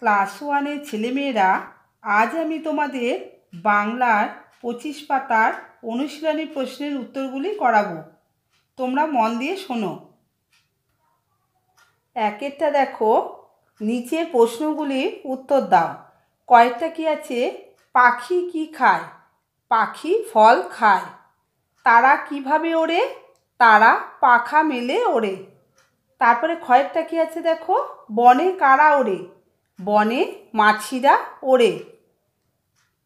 class ওয়ানের ছেলেমেয়েরা আজ আমি তোমাদের বাংলার পঁচিশ পাতার অনুশীলনী প্রশ্নের উত্তরগুলি করাবো তোমরা মন দিয়ে শোনো একেরটা দেখো নিচে প্রশ্নগুলির উত্তর দাও কয়েকটা কি আছে পাখি কি খায় পাখি ফল খায় তারা কিভাবে ওড়ে তারা পাখা মেলে ওড়ে তারপরে কয়েকটা কি আছে দেখো বনে কারা ওড়ে বনে মাছিরা ওড়ে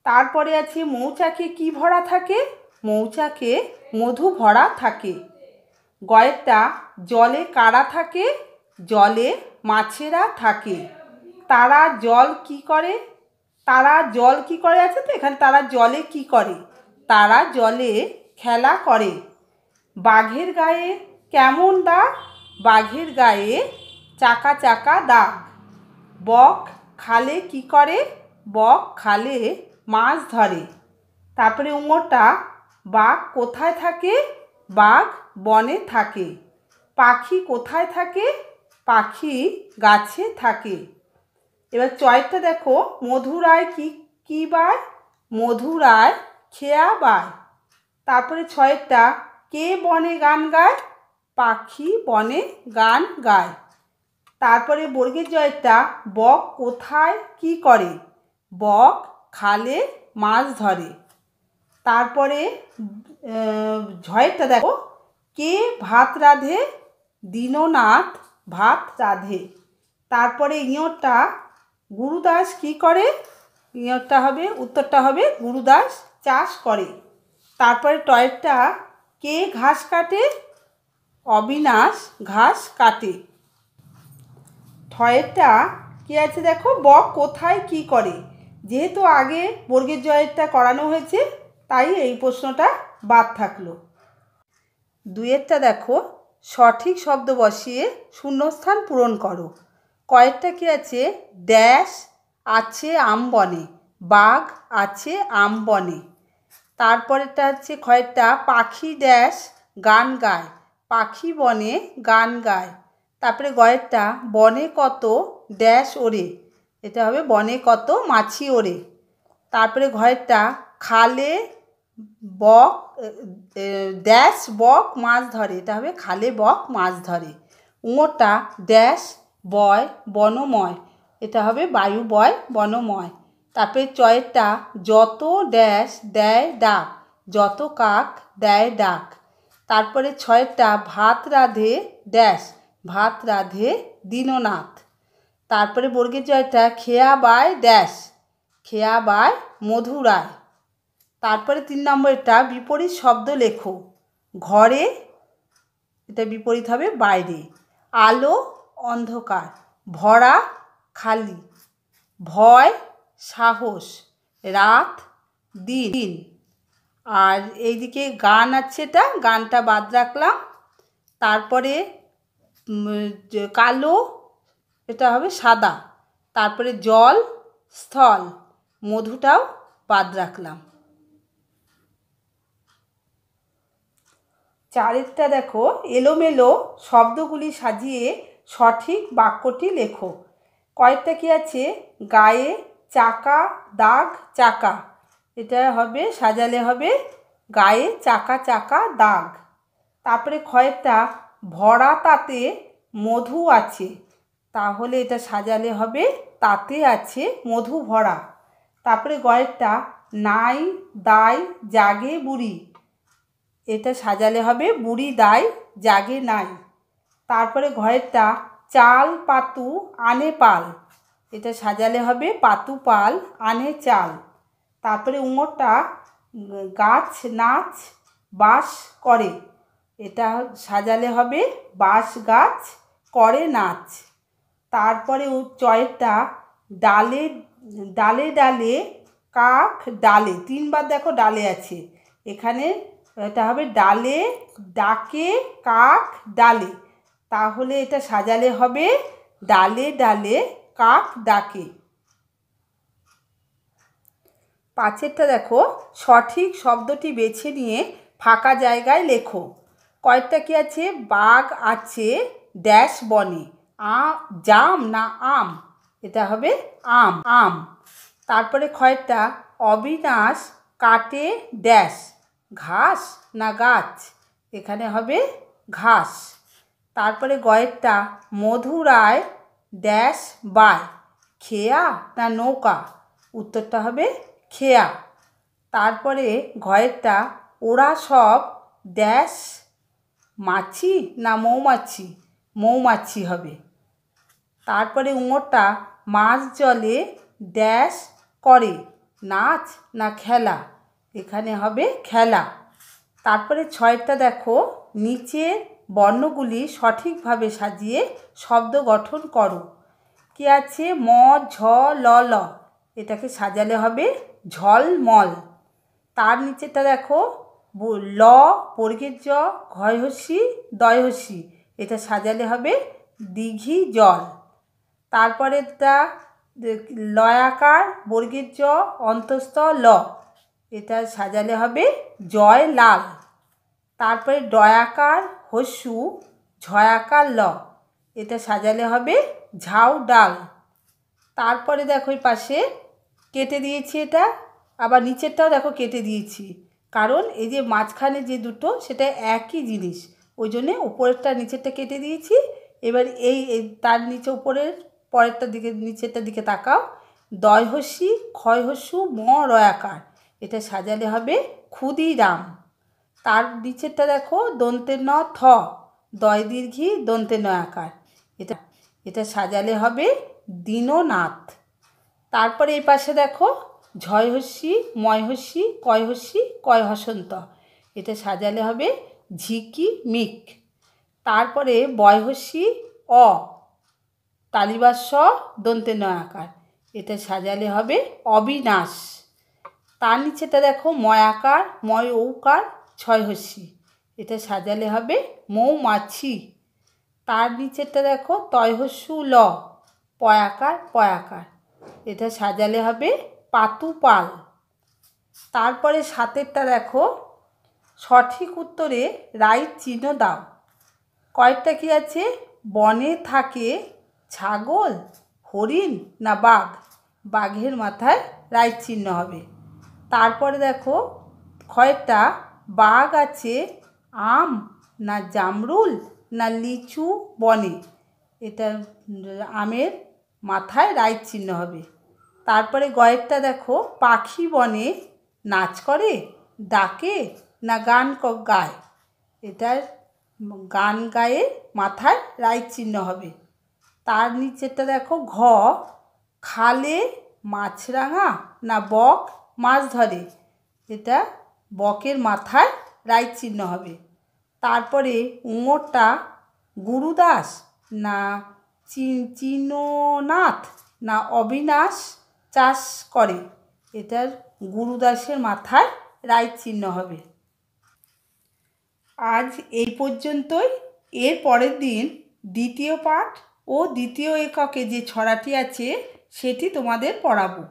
তারপরে আছে মৌচাকে কি ভরা থাকে মৌচাকে মধু ভরা থাকে গয়েরটা জলে কারা থাকে জলে মাছেরা থাকে তারা জল কি করে তারা জল কি করে আছে তো এখানে তারা জলে কি করে তারা জলে খেলা করে বাঘের গায়ে কেমন দাগ বাঘের গায়ে চাকা চাকা দাগ বক খালে কি করে বক খালে মাছ ধরে তারপরে উমরটা বাঘ কোথায় থাকে বাঘ বনে থাকে পাখি কোথায় থাকে পাখি গাছে থাকে এবার চয়টা দেখো মধুরায় কি কি বায় মধুরায় খেয়া বায় তারপরে ছয়েরটা কে বনে গান গায় পাখি বনে গান গায় তারপরে বর্গের জয়টা বক কোথায় কি করে বক খালে মাছ ধরে তারপরে ঝয়টা দেখো কে ভাত রাধে দীননাথ ভাত রাধে তারপরে ইঁয়রটা গুরুদাস কি করে ইঁয়রটা হবে উত্তরটা হবে গুরুদাস চাষ করে তারপরে টয়েরটা কে ঘাস কাটে অবিনাশ ঘাস কাটে ছয়েরটা কী আছে দেখো বক কোথায় কি করে যেহেতু আগে বর্গের জয়েরটা করানো হয়েছে তাই এই প্রশ্নটা বাদ থাকলো দুয়েরটা দেখো সঠিক শব্দ বসিয়ে শূন্যস্থান পূরণ করো কয়েকটা কি আছে ড্যাশ আছে আম বনে বাঘ আছে আম বনে তারপরেটা হচ্ছে কয়েকটা পাখি ড্যাশ গান গায় পাখি বনে গান গায় তারপরে গয়েরটা বনে কত ড্যাশ ওরে এটা হবে বনে কত মাছি ওরে তারপরে ঘরেরটা খালে বক ড্যাশ বক মাছ ধরে এটা হবে খালে বক মাছ ধরে উঁটা ড্যাশ বয় বনময় এটা হবে বায়ু বয় বনময় তারপরে চয়েরটা যত ড্যাশ দেয় ডাক যত কাক দেয় ডাক তারপরে ছয়েরটা ভাত রাধে ড্যাশ ভাত রাঁধে দীননাথ তারপরে বর্গের জয়টা খেয়া বায় ড্যাশ খেয়া বায় মধুরায় তারপরে তিন নম্বরটা বিপরীত শব্দ লেখো ঘরে এটা বিপরীত হবে বাইরে আলো অন্ধকার ভরা খালি ভয় সাহস রাত দিন আর এইদিকে গান আছে এটা গানটা বাদ রাখলাম তারপরে কালো এটা হবে সাদা তারপরে জল স্থল মধুটাও বাদ রাখলাম চারেরটা দেখো এলোমেলো শব্দগুলি সাজিয়ে সঠিক বাক্যটি লেখো কয়েকটা কি আছে গায়ে চাকা দাগ চাকা এটা হবে সাজালে হবে গায়ে চাকা চাকা দাগ তারপরে কয়েকটা ভরা তাতে মধু আছে তাহলে এটা সাজালে হবে তাতে আছে মধু ভরা তারপরে গয়েরটা নাই দাই জাগে বুড়ি এটা সাজালে হবে বুড়ি দাই জাগে নাই তারপরে ঘরেরটা চাল পাতু আনে পাল এটা সাজালে হবে পাতু পাল আনে চাল তারপরে উমরটা গাছ নাচ বাস করে এটা সাজালে হবে বাঁশ গাছ করে নাচ তারপরে ওর চয়েরটা ডালে ডালে ডালে কাক ডালে তিনবার দেখো ডালে আছে এখানে এটা হবে ডালে ডাকে কাক ডালে তাহলে এটা সাজালে হবে ডালে ডালে কাক ডাকে পাঁচেরটা দেখো সঠিক শব্দটি বেছে নিয়ে ফাঁকা জায়গায় লেখো কয়েকটা কি আছে বাঘ আছে ড্যাশ বনে আ জাম না আম এটা হবে আম আম তারপরে কয়েকটা অবিনাশ কাটে ড্যাশ ঘাস না গাছ এখানে হবে ঘাস তারপরে গয়েরটা মধুরায় ড্যাশ বায় খেয়া না নৌকা উত্তরটা হবে খেয়া তারপরে ঘয়েরটা ওরা সব ড্যাশ মাছি না মৌমাছি মৌমাছি হবে তারপরে উমরটা মাছ জলে ড্যাশ করে নাচ না খেলা এখানে হবে খেলা তারপরে ছয়টা দেখো নিচের বর্ণগুলি সঠিকভাবে সাজিয়ে শব্দ গঠন করো কি আছে ম ঝ ল ল এটাকে সাজালে হবে ঝলমল তার নিচেটা দেখো ল বর্গের জ ঘয় হসি দয় হসি এটা সাজালে হবে দিঘি জল তারপরে তা লয়াকার বর্গের জ অন্তস্থ ল এটা সাজালে হবে জয় লাল তারপরে ডয়াকার হস্যু ঝয়াকার ল এটা সাজালে হবে ঝাউ ডাল তারপরে দেখো পাশে কেটে দিয়েছি এটা আবার নিচেরটাও দেখো কেটে দিয়েছি কারণ এই যে মাঝখানে যে দুটো সেটা একই জিনিস ওই জন্যে উপরেরটা নিচেরটা কেটে দিয়েছি এবার এই তার নিচে উপরের পরেরটা দিকে নিচেরটা দিকে তাকাও দয়হস্যি ক্ষয়হস্যু ম রয়াকার এটা সাজালে হবে ক্ষুদিরাম তার নিচেরটা দেখো দন্তে ন থ দয় দীর্ঘি দন্তে নয়াকার এটা এটা সাজালে হবে দীননাথ তারপরে এই পাশে দেখো ঝয়হস্যি ময় কয়হস্যি কয় হসন্ত এটা সাজালে হবে ঝিকি মিক তারপরে বয়হস্যি অ তালিবার স দন্তে নয় আকার এটা সাজালে হবে অবিনাশ তার নিচেটা দেখো ময় আকার ময় ঔকার ছয়হস্যি এটা সাজালে হবে মৌমাছি তার নিচেরটা দেখো হস্যু ল পয়াকার পয়াকার এটা সাজালে হবে পাতু পাল তারপরে সাতেরটা দেখো সঠিক উত্তরে রাইট চিহ্ন দাও কয়েকটা কি আছে বনে থাকে ছাগল হরিণ না বাঘ বাঘের মাথায় রাইট চিহ্ন হবে তারপরে দেখো কয়েকটা বাঘ আছে আম না জামরুল না লিচু বনে এটা আমের মাথায় রাইট চিহ্ন হবে তারপরে গয়েরটা দেখো পাখি বনে নাচ করে ডাকে না গান গায় এটার গান গায়ে মাথায় রায় চিহ্ন হবে তার নিচেরটা দেখো ঘ খালে মাছরাঙা না বক মাছ ধরে এটা বকের মাথায় রায় চিহ্ন হবে তারপরে উমরটা গুরুদাস না চিননাথ না অবিনাশ চাষ করে এটার গুরুদাসের মাথায় রায় চিহ্ন হবে আজ এই পর্যন্তই এর পরের দিন দ্বিতীয় পাঠ ও দ্বিতীয় এককে যে ছড়াটি আছে সেটি তোমাদের পড়াবো